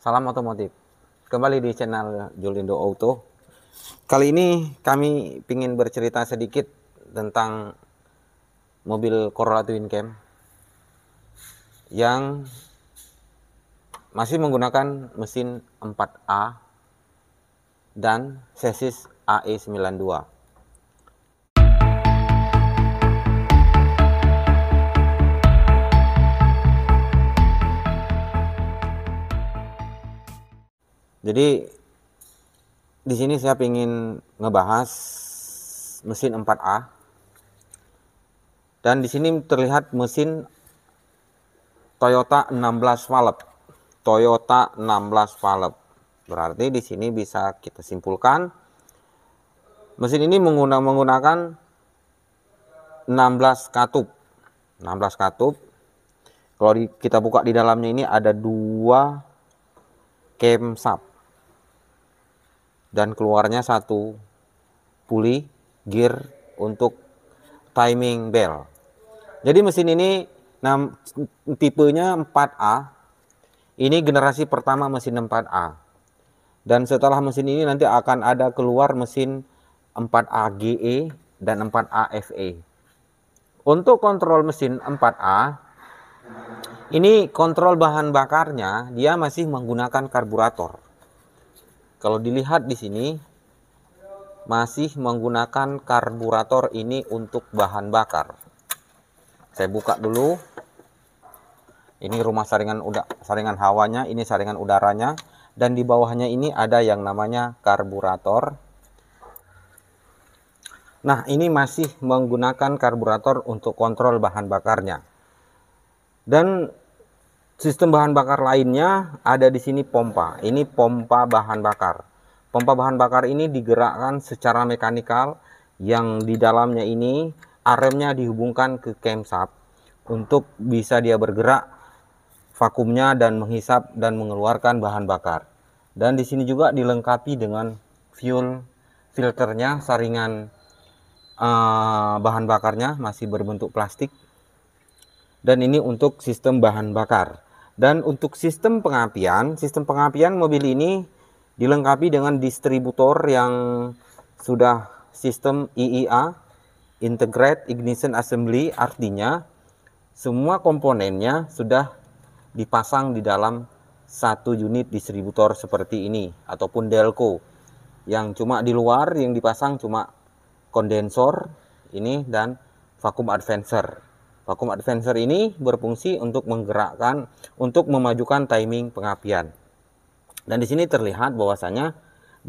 Salam otomotif. Kembali di channel Julindo Auto. Kali ini kami ingin bercerita sedikit tentang mobil Corolla Twin Cam yang masih menggunakan mesin 4A dan sesis AE92. Jadi di sini saya ingin ngebahas mesin 4A. Dan di sini terlihat mesin Toyota 16 valve. Toyota 16 valve. Berarti di sini bisa kita simpulkan mesin ini menggunakan 16 katup. 16 katup. Kalau kita buka di dalamnya ini ada dua camshaft dan keluarnya satu puli gear untuk timing bell. Jadi mesin ini nah, tipenya 4A. Ini generasi pertama mesin 4A. Dan setelah mesin ini nanti akan ada keluar mesin 4AGE dan 4AFE. Untuk kontrol mesin 4A, ini kontrol bahan bakarnya dia masih menggunakan karburator. Kalau dilihat di sini masih menggunakan karburator ini untuk bahan bakar. Saya buka dulu. Ini rumah saringan udah saringan hawanya, ini saringan udaranya dan di bawahnya ini ada yang namanya karburator. Nah, ini masih menggunakan karburator untuk kontrol bahan bakarnya. Dan Sistem bahan bakar lainnya ada di sini pompa. Ini pompa bahan bakar. Pompa bahan bakar ini digerakkan secara mekanikal yang di dalamnya ini aremnya dihubungkan ke camshaft untuk bisa dia bergerak vakumnya dan menghisap dan mengeluarkan bahan bakar. Dan di sini juga dilengkapi dengan fuel filternya, saringan eh, bahan bakarnya masih berbentuk plastik. Dan ini untuk sistem bahan bakar. Dan untuk sistem pengapian, sistem pengapian mobil ini dilengkapi dengan distributor yang sudah sistem IIA, Integrated Ignition Assembly, artinya semua komponennya sudah dipasang di dalam satu unit distributor seperti ini ataupun delco yang cuma di luar yang dipasang cuma kondensor ini dan vakum advancer Vakum advancer ini berfungsi untuk menggerakkan, untuk memajukan timing pengapian. Dan di sini terlihat bahwasanya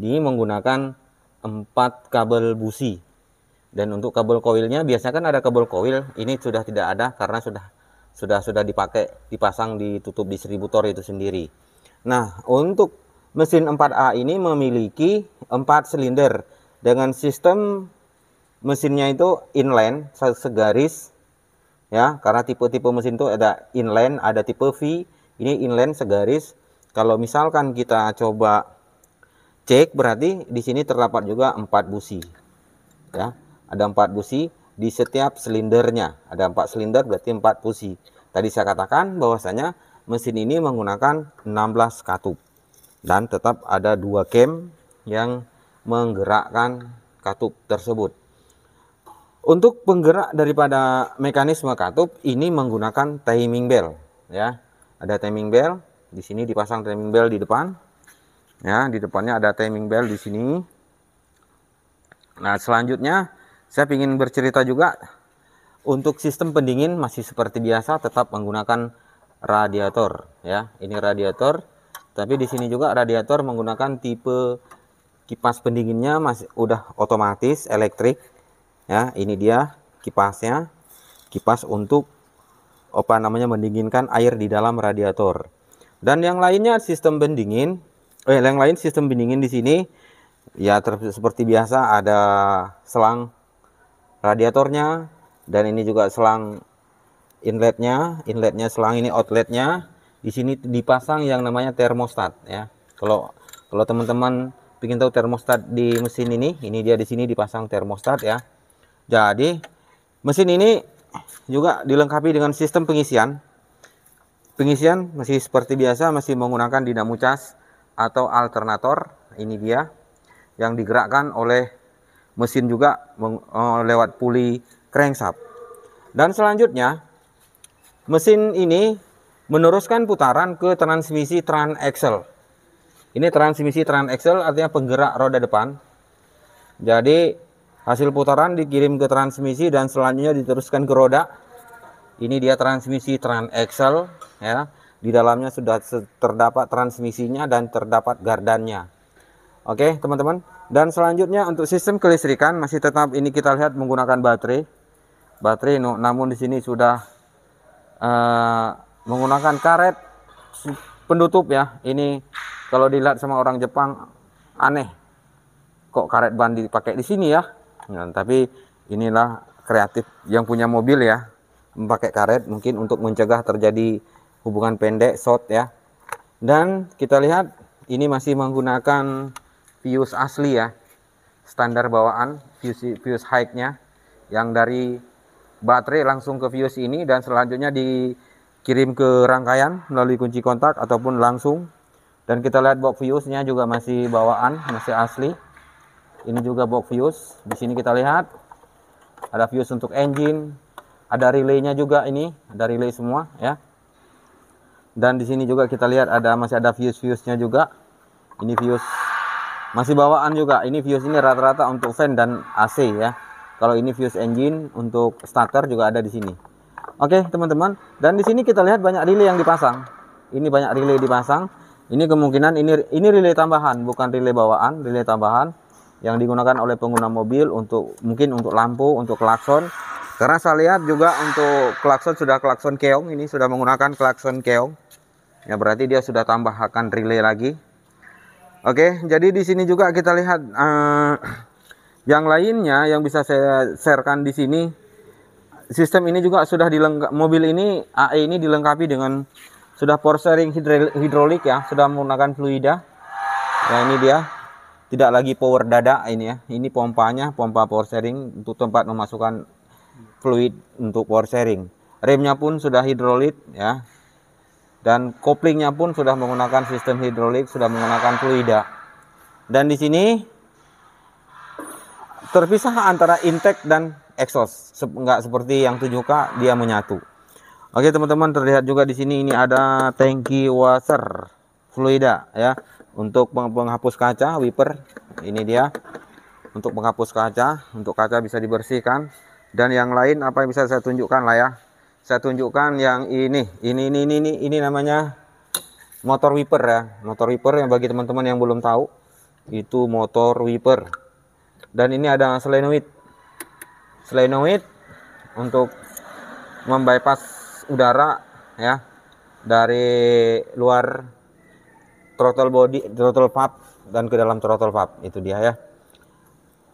ini menggunakan empat kabel busi. Dan untuk kabel koilnya biasanya kan ada kabel koil, ini sudah tidak ada karena sudah sudah sudah dipakai, dipasang, ditutup distributor itu sendiri. Nah, untuk mesin 4A ini memiliki empat silinder dengan sistem mesinnya itu inline segaris ya karena tipe-tipe mesin itu ada inline ada tipe V ini inline segaris kalau misalkan kita coba cek berarti di sini terdapat juga empat busi ya ada empat busi di setiap silindernya ada empat silinder berarti empat busi tadi saya katakan bahwasanya mesin ini menggunakan 16 katup dan tetap ada dua cam yang menggerakkan katup tersebut untuk penggerak daripada mekanisme katup ini menggunakan timing bell ya. Ada timing bell, di sini dipasang timing bell di depan. Ya, di depannya ada timing bell di sini. Nah, selanjutnya saya ingin bercerita juga untuk sistem pendingin masih seperti biasa tetap menggunakan radiator ya. Ini radiator, tapi di sini juga radiator menggunakan tipe kipas pendinginnya masih udah otomatis elektrik ya ini dia kipasnya kipas untuk apa namanya mendinginkan air di dalam radiator dan yang lainnya sistem pendingin eh yang lain sistem pendingin di sini ya ter, seperti biasa ada selang radiatornya dan ini juga selang inletnya inletnya selang ini outletnya di sini dipasang yang namanya termostat ya kalau kalau teman-teman ingin tahu termostat di mesin ini ini dia di sini dipasang termostat ya jadi mesin ini juga dilengkapi dengan sistem pengisian. Pengisian masih seperti biasa masih menggunakan dinamo cas atau alternator. Ini dia yang digerakkan oleh mesin juga eh, lewat puli crankshaft. Dan selanjutnya mesin ini meneruskan putaran ke transmisi transaxle. Ini transmisi transaxle artinya penggerak roda depan. Jadi Hasil putaran dikirim ke transmisi dan selanjutnya diteruskan ke roda. Ini dia transmisi trans axle ya. Di dalamnya sudah terdapat transmisinya dan terdapat gardannya. Oke, teman-teman. Dan selanjutnya untuk sistem kelistrikan masih tetap ini kita lihat menggunakan baterai. Baterai namun di sini sudah uh, menggunakan karet penutup ya. Ini kalau dilihat sama orang Jepang aneh. Kok karet ban dipakai di sini ya? Nah, tapi inilah kreatif yang punya mobil ya, memakai karet mungkin untuk mencegah terjadi hubungan pendek short ya. Dan kita lihat ini masih menggunakan fuse asli ya. Standar bawaan fuse fuse high yang dari baterai langsung ke fuse ini dan selanjutnya dikirim ke rangkaian melalui kunci kontak ataupun langsung dan kita lihat box fuse nya juga masih bawaan masih asli ini juga box fuse di sini kita lihat ada fuse untuk engine ada relaynya juga ini ada relay semua ya dan di sini juga kita lihat ada masih ada fuse fuse nya juga ini fuse masih bawaan juga ini fuse ini rata-rata untuk fan dan AC ya kalau ini fuse engine untuk starter juga ada di sini oke teman-teman dan di sini kita lihat banyak relay yang dipasang ini banyak relay dipasang ini kemungkinan ini ini relay tambahan bukan relay bawaan relay tambahan yang digunakan oleh pengguna mobil untuk mungkin untuk lampu, untuk klakson. Karena saya lihat juga untuk klakson sudah klakson keong ini sudah menggunakan klakson keong. Ya berarti dia sudah tambahkan relay lagi. Oke, jadi di sini juga kita lihat uh, yang lainnya yang bisa saya sharekan di sini. Sistem ini juga sudah dilengkap mobil ini AE ini dilengkapi dengan sudah power steering hidrolik ya, sudah menggunakan fluida. Nah, ini dia tidak lagi power dada ini ya ini pompanya pompa power sharing untuk tempat memasukkan fluid untuk power sharing remnya pun sudah hidrolit ya dan koplingnya pun sudah menggunakan sistem hidrolik sudah menggunakan fluida dan di sini terpisah antara intake dan exhaust nggak seperti yang 7K dia menyatu oke teman-teman terlihat juga di sini ini ada tangki washer fluida ya untuk penghapus kaca wiper ini dia untuk penghapus kaca untuk kaca bisa dibersihkan dan yang lain apa yang bisa saya tunjukkan lah ya saya tunjukkan yang ini ini ini ini ini, ini namanya motor wiper ya motor wiper yang bagi teman-teman yang belum tahu itu motor wiper dan ini ada selenoid selenoid untuk membypass udara ya dari luar throttle body throttle pump dan ke dalam throttle pump itu dia ya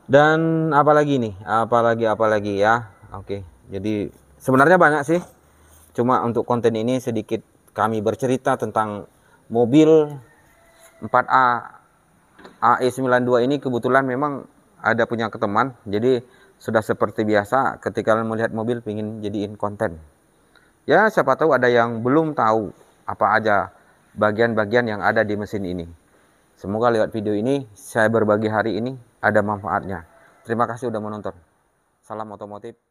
dan apalagi nih apalagi apalagi ya oke jadi sebenarnya banyak sih cuma untuk konten ini sedikit kami bercerita tentang mobil 4A AE92 ini kebetulan memang ada punya keteman. jadi sudah seperti biasa ketika melihat mobil ingin jadiin konten ya siapa tahu ada yang belum tahu apa aja bagian-bagian yang ada di mesin ini. Semoga lewat video ini saya berbagi hari ini ada manfaatnya. Terima kasih sudah menonton. Salam otomotif.